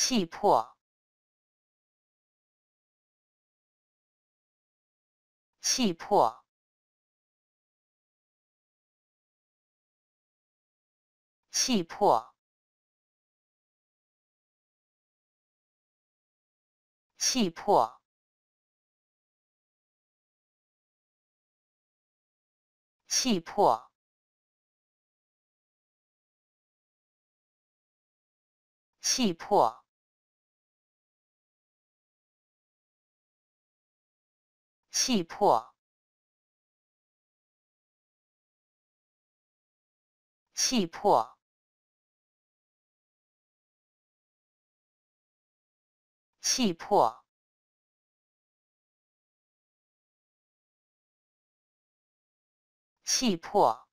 气魄，气魄，气魄，气魄，气魄，气魄。气魄，气魄，气魄，气魄。